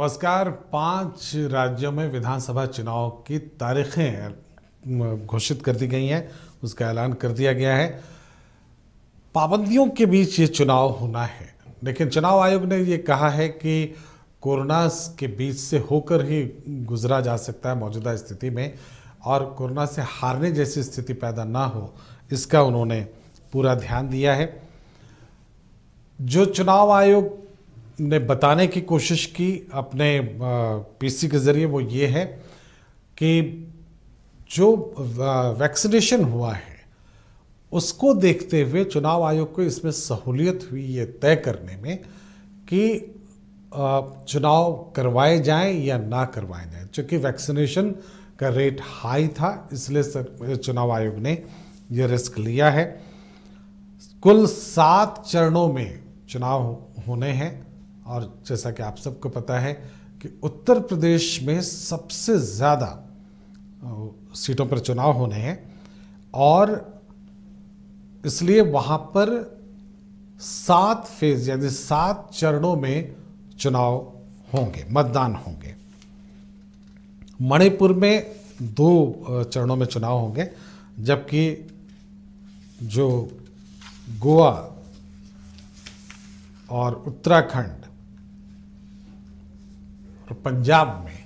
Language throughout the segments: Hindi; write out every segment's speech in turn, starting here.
नमस्कार पांच राज्यों में विधानसभा चुनाव की तारीखें घोषित कर दी गई हैं उसका ऐलान कर दिया गया है पाबंदियों के बीच ये चुनाव होना है लेकिन चुनाव आयोग ने ये कहा है कि कोरोना के बीच से होकर ही गुजरा जा सकता है मौजूदा स्थिति में और कोरोना से हारने जैसी स्थिति पैदा ना हो इसका उन्होंने पूरा ध्यान दिया है जो चुनाव आयोग ने बताने की कोशिश की अपने पीसी के ज़रिए वो ये है कि जो वैक्सीनेशन हुआ है उसको देखते हुए चुनाव आयोग को इसमें सहूलियत हुई ये तय करने में कि चुनाव करवाए जाएं या ना करवाए जाएं चूँकि वैक्सीनेशन का रेट हाई था इसलिए चुनाव आयोग ने ये रिस्क लिया है कुल सात चरणों में चुनाव होने हैं और जैसा कि आप सबको पता है कि उत्तर प्रदेश में सबसे ज़्यादा सीटों पर चुनाव होने हैं और इसलिए वहाँ पर सात फेज यानी सात चरणों में चुनाव होंगे मतदान होंगे मणिपुर में दो चरणों में चुनाव होंगे जबकि जो गोवा और उत्तराखंड और पंजाब में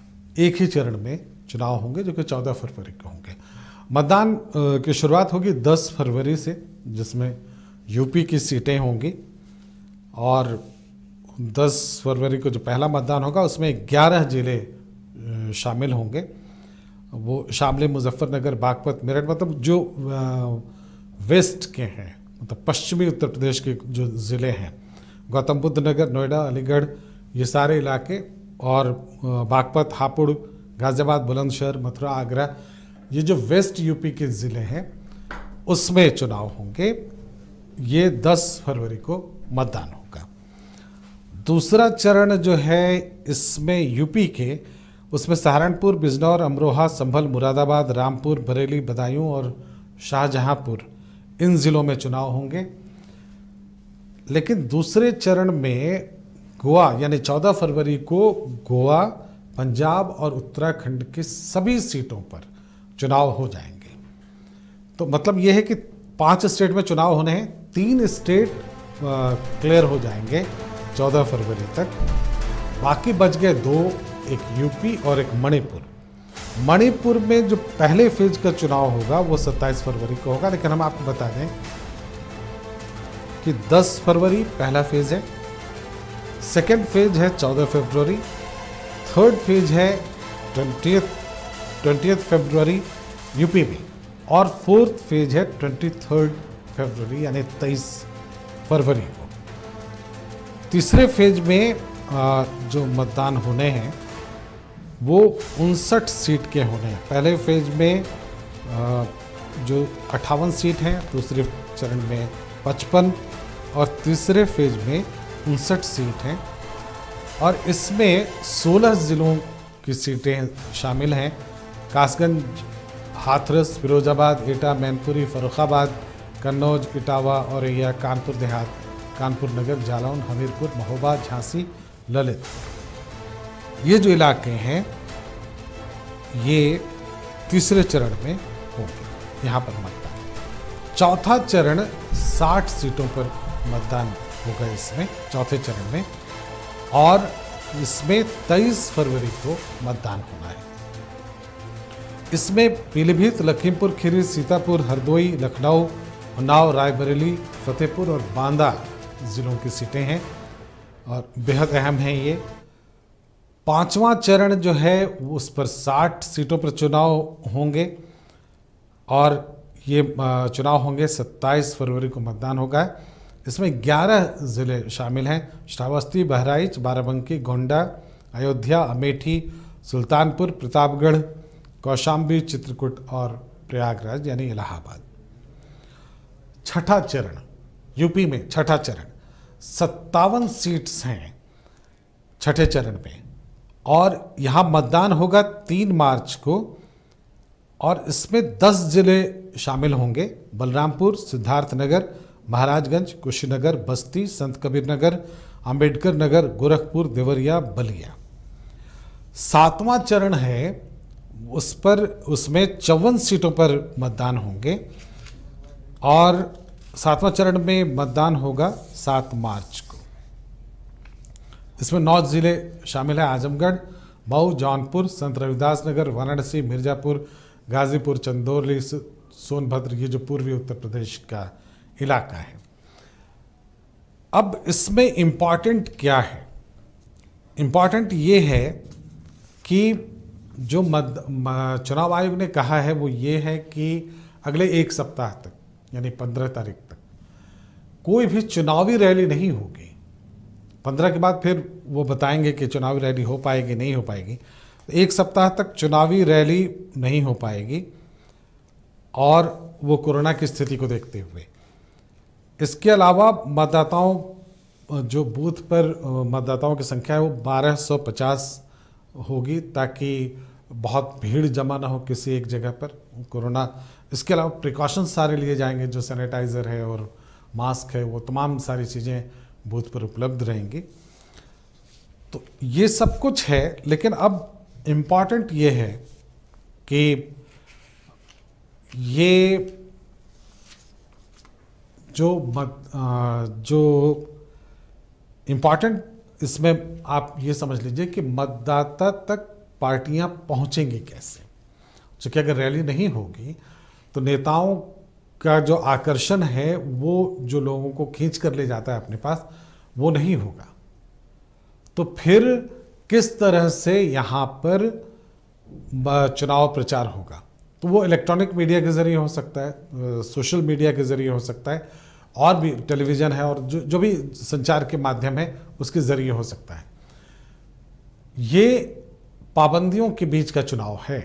एक ही चरण में चुनाव होंगे जो कि 14 फरवरी को होंगे मतदान की शुरुआत होगी 10 फरवरी से जिसमें यूपी की सीटें होंगी और 10 फरवरी को जो पहला मतदान होगा उसमें 11 जिले शामिल होंगे वो शामली मुजफ्फरनगर बागपत मेरठ मतलब जो वेस्ट के हैं मतलब पश्चिमी उत्तर प्रदेश के जो ज़िले हैं गौतम बुद्ध नगर नोएडा अलीगढ़ ये सारे इलाके और बागपत हापुड़ गाज़ियाबाद बुलंदशहर मथुरा आगरा ये जो वेस्ट यूपी के ज़िले हैं उसमें चुनाव होंगे ये 10 फरवरी को मतदान होगा दूसरा चरण जो है इसमें यूपी के उसमें सहारनपुर बिजनौर अमरोहा संभल मुरादाबाद रामपुर बरेली बदायूं और शाहजहांपुर इन ज़िलों में चुनाव होंगे लेकिन दूसरे चरण में गोवा यानी 14 फरवरी को गोवा पंजाब और उत्तराखंड के सभी सीटों पर चुनाव हो जाएंगे तो मतलब ये है कि पांच स्टेट में चुनाव होने हैं तीन स्टेट क्लियर हो जाएंगे 14 फरवरी तक बाकी बच गए दो एक यूपी और एक मणिपुर मणिपुर में जो पहले फेज का चुनाव होगा वो 27 फरवरी को होगा लेकिन हम आपको बता दें कि 10 फरवरी पहला फेज है सेकेंड फेज है चौदह फेबरवरी थर्ड फेज है ट्वेंटी ट्वेंटी फेबरवरी यूपी में और फोर्थ फेज है ट्वेंटी थर्ड फेबरवरी यानी तेईस फरवरी को तीसरे फेज में जो मतदान होने हैं वो उनसठ सीट के होने हैं पहले फेज में जो अट्ठावन सीट हैं दूसरे चरण में पचपन और तीसरे फेज में उनसठ सीट हैं और इसमें 16 ज़िलों की सीटें शामिल हैं कासगंज हाथरस फिरोजाबाद एटा मैनपुरी फरुखाबाद कन्नौज इटावा और यह कानपुर देहात कानपुर नगर जालौन हमीरपुर महोबा झांसी ललित ये जो इलाके हैं ये तीसरे चरण में होंगे यहाँ पर मतदान चौथा चरण 60 सीटों पर मतदान होगा इसमें चौथे चरण में और इसमें 23 फरवरी को मतदान होना है इसमें पीलीभीत लखीमपुर खीरी सीतापुर हरदोई लखनऊ उन्नाव रायबरेली फतेहपुर और बांदा ज़िलों की सीटें हैं और बेहद अहम है ये पांचवा चरण जो है उस पर 60 सीटों पर चुनाव होंगे और ये चुनाव होंगे 27 फरवरी को मतदान होगा इसमें 11 ज़िले शामिल हैं श्रावस्ती बहराइच बाराबंकी गोंडा अयोध्या अमेठी सुल्तानपुर प्रतापगढ़ कौशाम्बी चित्रकूट और प्रयागराज यानी इलाहाबाद छठा चरण यूपी में छठा चरण सत्तावन सीट्स हैं छठे चरण में और यहाँ मतदान होगा तीन मार्च को और इसमें दस ज़िले शामिल होंगे बलरामपुर सिद्धार्थनगर महाराजगंज कुशीनगर बस्ती संत कबीर नगर अम्बेडकर नगर गोरखपुर देवरिया बलिया सातवां चरण है उस पर उसमें चौवन सीटों पर मतदान होंगे और सातवां चरण में मतदान होगा सात मार्च को इसमें नौ जिले शामिल हैं आजमगढ़ मऊ जौनपुर संत रविदास नगर वाराणसी मिर्जापुर गाजीपुर चंदौली सोनभद्र ये जो पूर्वी उत्तर प्रदेश का इलाका है अब इसमें इम्पॉर्टेंट क्या है इम्पॉर्टेंट ये है कि जो मद चुनाव आयोग ने कहा है वो ये है कि अगले एक सप्ताह तक यानी पंद्रह तारीख तक कोई भी चुनावी रैली नहीं होगी पंद्रह के बाद फिर वो बताएंगे कि चुनावी रैली हो पाएगी नहीं हो पाएगी एक सप्ताह तक चुनावी रैली नहीं हो पाएगी और वो कोरोना की स्थिति को देखते हुए इसके अलावा मतदाताओं जो बूथ पर मतदाताओं की संख्या है वो 1250 होगी ताकि बहुत भीड़ जमा ना हो किसी एक जगह पर कोरोना इसके अलावा प्रिकॉशंस सारे लिए जाएंगे जो सैनिटाइज़र है और मास्क है वो तमाम सारी चीज़ें बूथ पर उपलब्ध रहेंगी तो ये सब कुछ है लेकिन अब इम्पॉर्टेंट ये है कि ये जो मत जो इम्पॉर्टेंट इसमें आप ये समझ लीजिए कि मतदाता तक पार्टियां पहुंचेंगी कैसे चूंकि अगर रैली नहीं होगी तो नेताओं का जो आकर्षण है वो जो लोगों को खींच कर ले जाता है अपने पास वो नहीं होगा तो फिर किस तरह से यहाँ पर चुनाव प्रचार होगा तो वो इलेक्ट्रॉनिक मीडिया के ज़रिए हो सकता है सोशल मीडिया के ज़रिए हो सकता है और भी टेलीविज़न है और जो जो भी संचार के माध्यम है उसके ज़रिए हो सकता है ये पाबंदियों के बीच का चुनाव है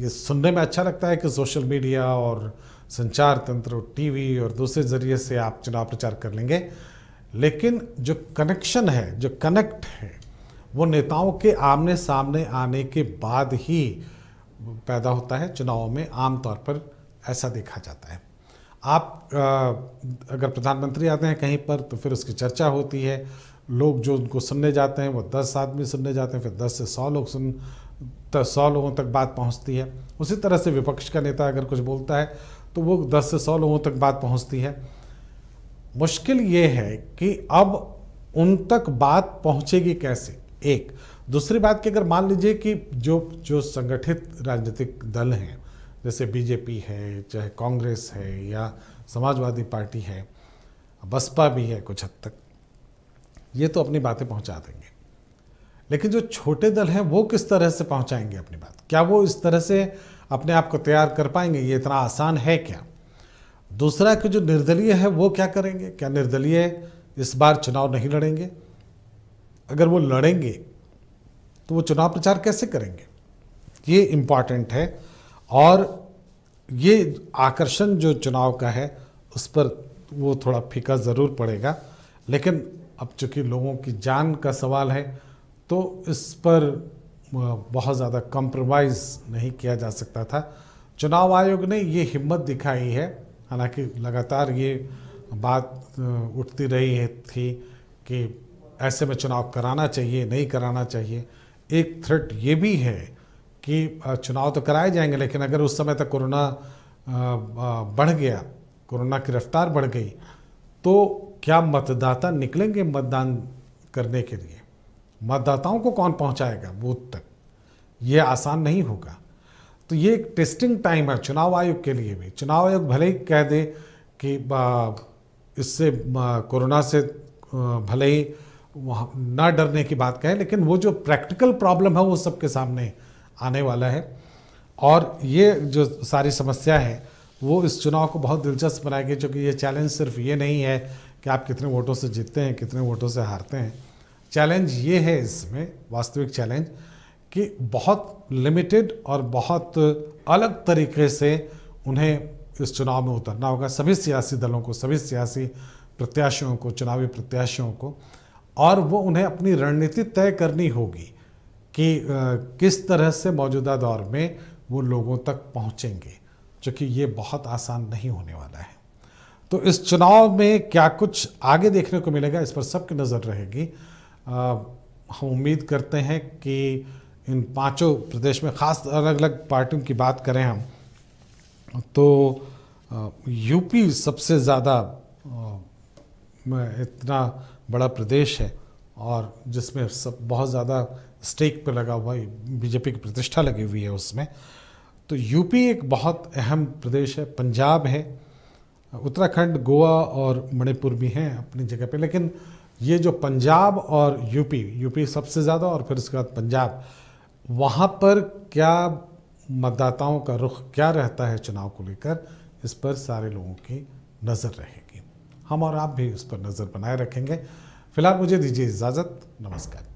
ये सुनने में अच्छा लगता है कि सोशल मीडिया और संचार तंत्र टीवी और दूसरे ज़रिए से आप चुनाव प्रचार कर लेंगे लेकिन जो कनेक्शन है जो कनेक्ट है वो नेताओं के आमने सामने आने के बाद ही पैदा होता है चुनावों में आमतौर पर ऐसा देखा जाता है आप आ, अगर प्रधानमंत्री आते हैं कहीं पर तो फिर उसकी चर्चा होती है लोग जो उनको सुनने जाते हैं वो दस आदमी सुनने जाते हैं फिर दस से सौ लोग सुन तो सौ लोगों तक बात पहुंचती है उसी तरह से विपक्ष का नेता अगर कुछ बोलता है तो वो दस से सौ लोगों तक बात पहुंचती है मुश्किल ये है कि अब उन तक बात पहुंचेगी कैसे एक दूसरी बात कि अगर मान लीजिए कि जो जो संगठित राजनीतिक दल हैं जैसे बीजेपी है चाहे कांग्रेस है या समाजवादी पार्टी है बसपा भी है कुछ हद तक ये तो अपनी बातें पहुंचा देंगे लेकिन जो छोटे दल हैं वो किस तरह से पहुंचाएंगे अपनी बात क्या वो इस तरह से अपने आप को तैयार कर पाएंगे ये इतना आसान है क्या दूसरा कि जो निर्दलीय है वो क्या करेंगे क्या निर्दलीय इस बार चुनाव नहीं लड़ेंगे अगर वो लड़ेंगे तो वो चुनाव प्रचार कैसे करेंगे ये इम्पॉर्टेंट है और ये आकर्षण जो चुनाव का है उस पर वो थोड़ा फीका ज़रूर पड़ेगा लेकिन अब चूंकि लोगों की जान का सवाल है तो इस पर बहुत ज़्यादा कंप्रोमाइज़ नहीं किया जा सकता था चुनाव आयोग ने ये हिम्मत दिखाई है हालांकि लगातार ये बात उठती रही है थी कि ऐसे में चुनाव कराना चाहिए नहीं कराना चाहिए एक थ्रेट ये भी है कि चुनाव तो कराए जाएंगे लेकिन अगर उस समय तक कोरोना बढ़ गया कोरोना की रफ्तार बढ़ गई तो क्या मतदाता निकलेंगे मतदान करने के लिए मतदाताओं को कौन पहुंचाएगा बूथ तक ये आसान नहीं होगा तो ये एक टेस्टिंग टाइम है चुनाव आयोग के लिए भी चुनाव आयोग भले ही कह दे कि इससे कोरोना से भले ही ना डरने की बात कहे लेकिन वो जो प्रैक्टिकल प्रॉब्लम है वो सबके सामने आने वाला है और ये जो सारी समस्या है वो इस चुनाव को बहुत दिलचस्प बनाएगी क्योंकि ये चैलेंज सिर्फ ये नहीं है कि आप कितने वोटों से जीतते हैं कितने वोटों से हारते हैं चैलेंज ये है इसमें वास्तविक चैलेंज कि बहुत लिमिटेड और बहुत अलग तरीके से उन्हें इस चुनाव में उतरना होगा सभी सियासी दलों को सभी सियासी प्रत्याशियों को चुनावी प्रत्याशियों को और वो उन्हें अपनी रणनीति तय करनी होगी कि किस तरह से मौजूदा दौर में वो लोगों तक पहुँचेंगे चूँकि ये बहुत आसान नहीं होने वाला है तो इस चुनाव में क्या कुछ आगे देखने को मिलेगा इस पर सबकी नज़र रहेगी हम उम्मीद करते हैं कि इन पांचों प्रदेश में ख़ास अलग अलग पार्टियों की बात करें हम तो यूपी सबसे ज़्यादा इतना बड़ा प्रदेश है और जिसमें सब बहुत ज़्यादा स्टेक पर लगा हुआ बीजेपी की प्रतिष्ठा लगी हुई है उसमें तो यूपी एक बहुत अहम प्रदेश है पंजाब है उत्तराखंड गोवा और मणिपुर भी हैं अपनी जगह पे लेकिन ये जो पंजाब और यूपी यूपी सबसे ज़्यादा और फिर उसके बाद पंजाब वहाँ पर क्या मतदाताओं का रुख क्या रहता है चुनाव को लेकर इस पर सारे लोगों की नज़र रहेगी हम और आप भी उस पर नज़र बनाए रखेंगे फिलहाल मुझे दीजिए इजाज़त नमस्कार